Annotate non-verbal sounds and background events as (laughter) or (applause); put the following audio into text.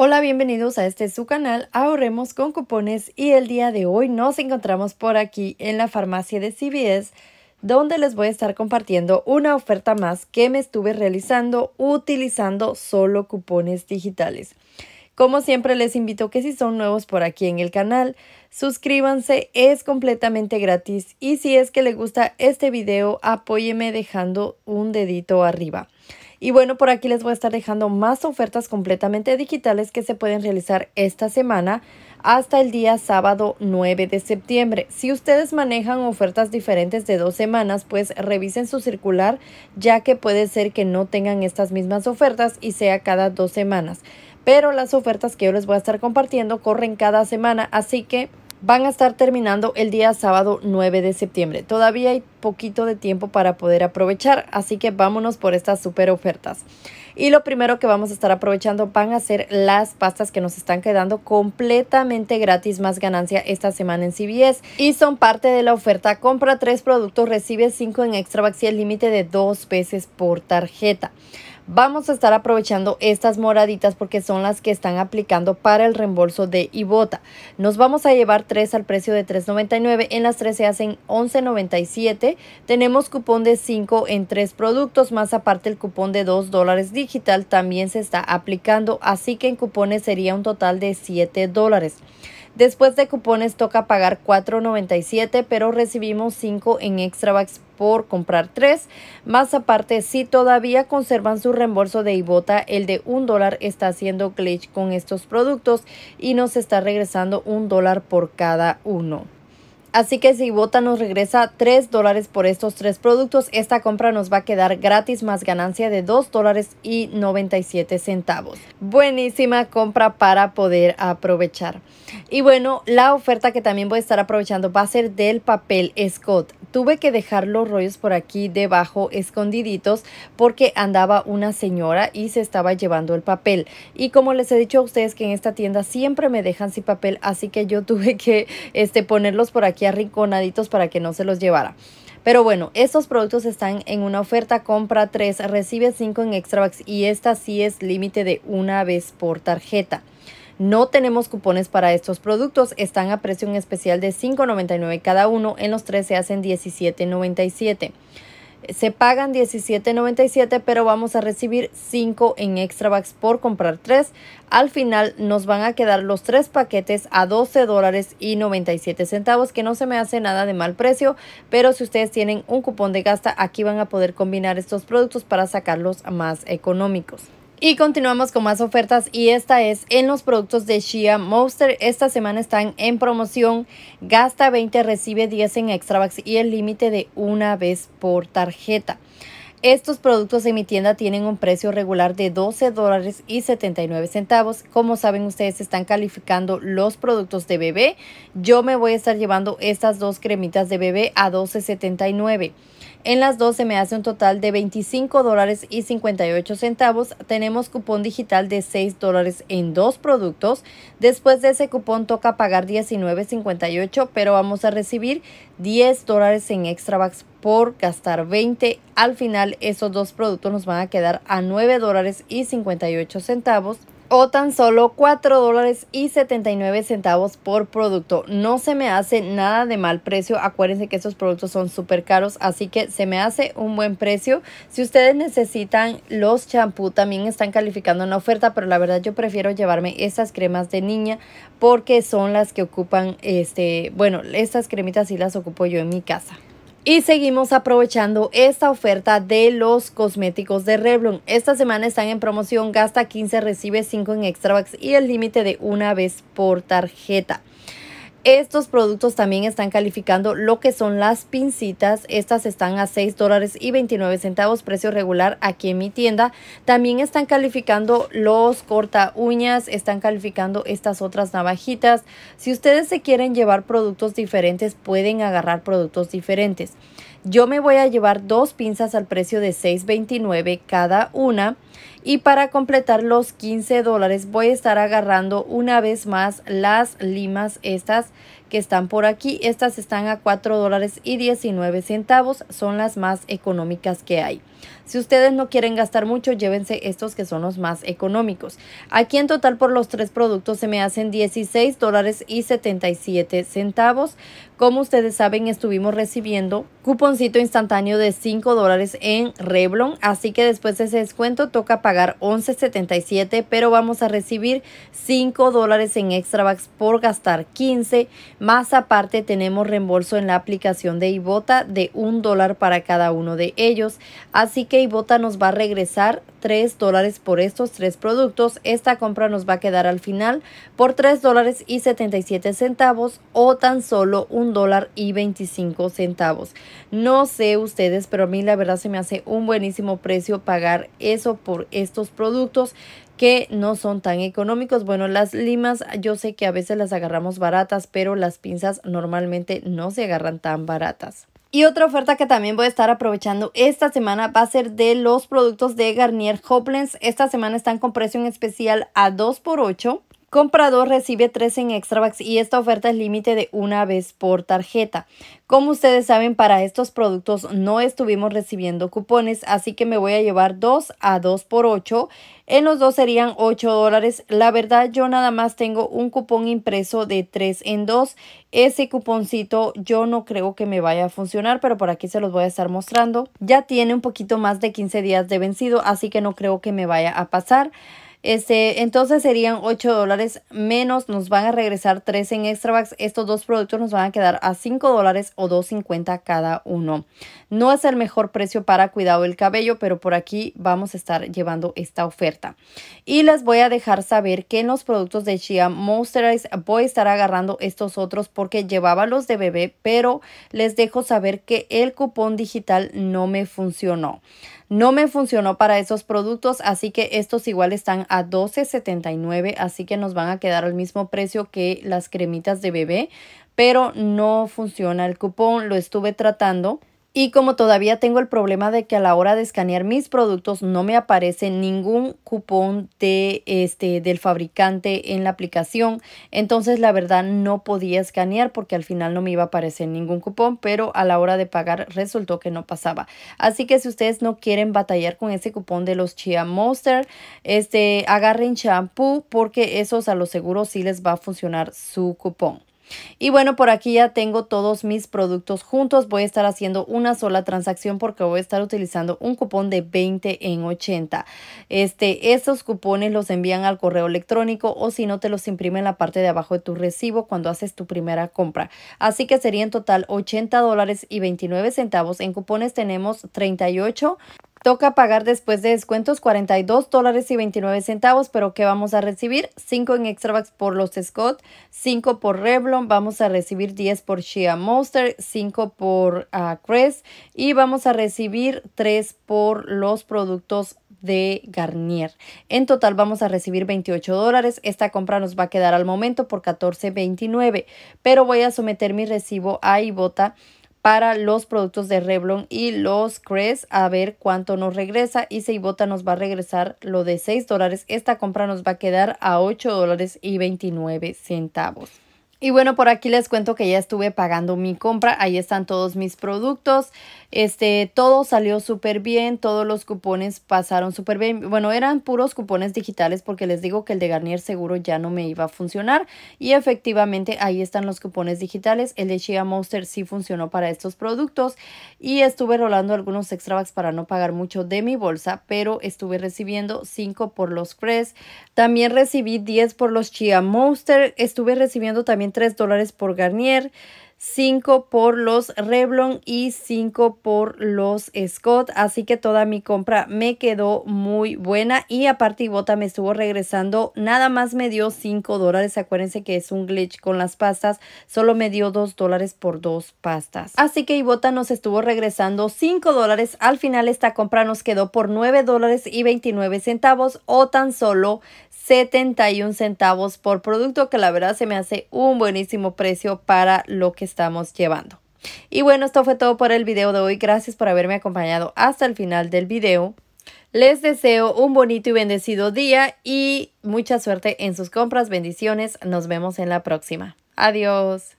Hola, bienvenidos a este su canal Ahorremos con Cupones y el día de hoy nos encontramos por aquí en la farmacia de CBS donde les voy a estar compartiendo una oferta más que me estuve realizando utilizando solo cupones digitales. Como siempre les invito que si son nuevos por aquí en el canal, suscríbanse, es completamente gratis y si es que les gusta este video apóyeme dejando un dedito arriba. Y bueno, por aquí les voy a estar dejando más ofertas completamente digitales que se pueden realizar esta semana hasta el día sábado 9 de septiembre. Si ustedes manejan ofertas diferentes de dos semanas, pues revisen su circular ya que puede ser que no tengan estas mismas ofertas y sea cada dos semanas. Pero las ofertas que yo les voy a estar compartiendo corren cada semana, así que van a estar terminando el día sábado 9 de septiembre. Todavía hay poquito de tiempo para poder aprovechar, así que vámonos por estas super ofertas. Y lo primero que vamos a estar aprovechando van a ser las pastas que nos están quedando completamente gratis más ganancia esta semana en CBS. Y son parte de la oferta compra tres productos, recibe cinco en extra y el límite de dos veces por tarjeta. Vamos a estar aprovechando estas moraditas porque son las que están aplicando para el reembolso de Ibota. Nos vamos a llevar 3 al precio de 3.99. En las 3 se hacen 11.97. Tenemos cupón de 5 en 3 productos, más aparte el cupón de 2 dólares digital también se está aplicando. Así que en cupones sería un total de 7 dólares. Después de cupones toca pagar 4.97, pero recibimos 5 en extra por comprar tres. Más aparte, si todavía conservan su reembolso de Ibota, el de un dólar está haciendo glitch con estos productos y nos está regresando un dólar por cada uno. Así que si Bota nos regresa 3 dólares por estos tres productos, esta compra nos va a quedar gratis más ganancia de 2 dólares y 97 centavos. Buenísima compra para poder aprovechar. Y bueno, la oferta que también voy a estar aprovechando va a ser del papel Scott. Tuve que dejar los rollos por aquí debajo escondiditos porque andaba una señora y se estaba llevando el papel. Y como les he dicho a ustedes que en esta tienda siempre me dejan sin papel, así que yo (laughs) tuve que este, ponerlos por aquí aquí arrinconaditos para que no se los llevara. Pero bueno, estos productos están en una oferta compra 3, recibe 5 en extra Box y esta sí es límite de una vez por tarjeta. No tenemos cupones para estos productos, están a precio en especial de 5.99 cada uno, en los tres se hacen 17.97 se pagan $17.97, pero vamos a recibir 5 en extra bucks por comprar 3. Al final nos van a quedar los tres paquetes a $12.97 dólares y centavos, que no se me hace nada de mal precio, pero si ustedes tienen un cupón de gasta, aquí van a poder combinar estos productos para sacarlos más económicos. Y continuamos con más ofertas y esta es en los productos de Shia Monster. Esta semana están en promoción. Gasta 20, recibe 10 en Extravax y el límite de una vez por tarjeta. Estos productos en mi tienda tienen un precio regular de 12.79. dólares y centavos. Como saben ustedes están calificando los productos de bebé. Yo me voy a estar llevando estas dos cremitas de bebé a 12.79. En las 12 me hace un total de 25 dólares y 58 centavos. Tenemos cupón digital de 6 dólares en dos productos. Después de ese cupón toca pagar 19.58, pero vamos a recibir 10 dólares en extra por gastar 20. Al final esos dos productos nos van a quedar a 9 dólares y 58 centavos o tan solo 4 dólares y 79 centavos por producto. No se me hace nada de mal precio. Acuérdense que estos productos son súper caros, así que se me hace un buen precio. Si ustedes necesitan los champú, también están calificando una oferta, pero la verdad yo prefiero llevarme estas cremas de niña porque son las que ocupan, este, bueno, estas cremitas sí las ocupo yo en mi casa. Y seguimos aprovechando esta oferta de los cosméticos de Revlon. Esta semana están en promoción, gasta 15, recibe 5 en extra bucks y el límite de una vez por tarjeta. Estos productos también están calificando lo que son las pincitas. Estas están a $6.29, dólares y centavos, precio regular aquí en mi tienda. También están calificando los corta uñas, están calificando estas otras navajitas. Si ustedes se quieren llevar productos diferentes, pueden agarrar productos diferentes. Yo me voy a llevar dos pinzas al precio de 6.29 cada una. Y para completar los 15 dólares voy a estar agarrando una vez más las limas estas que están por aquí. Estas están a 4 dólares y 19 centavos. Son las más económicas que hay. Si ustedes no quieren gastar mucho, llévense estos que son los más económicos. Aquí en total por los tres productos se me hacen 16 dólares y 77 centavos. Como ustedes saben, estuvimos recibiendo cuponcito instantáneo de 5 dólares en Revlon. Así que después de ese descuento toca pagar 11.77, pero vamos a recibir 5 dólares en extra bucks por gastar 15 más aparte tenemos reembolso en la aplicación de Ibota de un dólar para cada uno de ellos. Así que Ibota nos va a regresar 3 dólares por estos tres productos. Esta compra nos va a quedar al final por 3 dólares y 77 centavos o tan solo 1 dólar y 25 centavos. No sé ustedes, pero a mí la verdad se me hace un buenísimo precio pagar eso por estos productos que no son tan económicos. Bueno, las limas yo sé que a veces las agarramos baratas, pero las pinzas normalmente no se agarran tan baratas. Y otra oferta que también voy a estar aprovechando esta semana va a ser de los productos de Garnier Hoplens. Esta semana están con precio en especial a 2x8. Comprador recibe 3 en Extravax y esta oferta es límite de una vez por tarjeta. Como ustedes saben, para estos productos no estuvimos recibiendo cupones, así que me voy a llevar 2 a 2 por 8. En los dos serían 8 dólares. La verdad, yo nada más tengo un cupón impreso de 3 en 2. Ese cuponcito yo no creo que me vaya a funcionar, pero por aquí se los voy a estar mostrando. Ya tiene un poquito más de 15 días de vencido, así que no creo que me vaya a pasar. Este, entonces serían 8 dólares menos, nos van a regresar 3 en extra bucks. Estos dos productos nos van a quedar a 5 dólares o 2.50 cada uno. No es el mejor precio para cuidado del cabello, pero por aquí vamos a estar llevando esta oferta. Y les voy a dejar saber que en los productos de Shea Moisturize voy a estar agarrando estos otros porque llevaba los de bebé, pero les dejo saber que el cupón digital no me funcionó. No me funcionó para esos productos, así que estos igual están a $12.79, así que nos van a quedar al mismo precio que las cremitas de bebé, pero no funciona el cupón, lo estuve tratando. Y como todavía tengo el problema de que a la hora de escanear mis productos no me aparece ningún cupón de este del fabricante en la aplicación, entonces la verdad no podía escanear porque al final no me iba a aparecer ningún cupón, pero a la hora de pagar resultó que no pasaba. Así que si ustedes no quieren batallar con ese cupón de los Chia Monster, este agarren champú porque esos a lo seguro sí les va a funcionar su cupón. Y bueno, por aquí ya tengo todos mis productos juntos. Voy a estar haciendo una sola transacción porque voy a estar utilizando un cupón de 20 en 80. Este, estos cupones los envían al correo electrónico o si no te los imprime en la parte de abajo de tu recibo cuando haces tu primera compra. Así que sería en total 80 dólares y 29 centavos. En cupones tenemos 38 Toca pagar después de descuentos $42.29, dólares y centavos, pero ¿qué vamos a recibir 5 en Extravax por los Scott, 5 por Revlon, vamos a recibir 10 por Shea Monster, 5 por ah, Crest y vamos a recibir 3 por los productos de Garnier. En total vamos a recibir 28 dólares. Esta compra nos va a quedar al momento por 14.29, pero voy a someter mi recibo a Ibota para los productos de Revlon y los Crest a ver cuánto nos regresa y Seibota nos va a regresar lo de 6 dólares. Esta compra nos va a quedar a 8 dólares y 29 centavos. Y bueno, por aquí les cuento que ya estuve pagando mi compra. Ahí están todos mis productos. Este, todo salió súper bien. Todos los cupones pasaron súper bien. Bueno, eran puros cupones digitales porque les digo que el de Garnier seguro ya no me iba a funcionar. Y efectivamente ahí están los cupones digitales. El de Chia Monster sí funcionó para estos productos. Y estuve rolando algunos extra bucks para no pagar mucho de mi bolsa. Pero estuve recibiendo 5 por los Fresh También recibí 10 por los Chia Monster. Estuve recibiendo también 3 dólares por Garnier. 5 por los Revlon y 5 por los Scott. Así que toda mi compra me quedó muy buena. Y aparte Ibota me estuvo regresando. Nada más me dio 5 dólares. Acuérdense que es un glitch con las pastas. Solo me dio 2 dólares por dos pastas. Así que Ibota nos estuvo regresando 5 dólares. Al final esta compra nos quedó por 9 dólares y 29 centavos. O tan solo 71 centavos por producto. Que la verdad se me hace un buenísimo precio para lo que estamos llevando. Y bueno, esto fue todo por el video de hoy. Gracias por haberme acompañado hasta el final del video. Les deseo un bonito y bendecido día y mucha suerte en sus compras. Bendiciones. Nos vemos en la próxima. Adiós.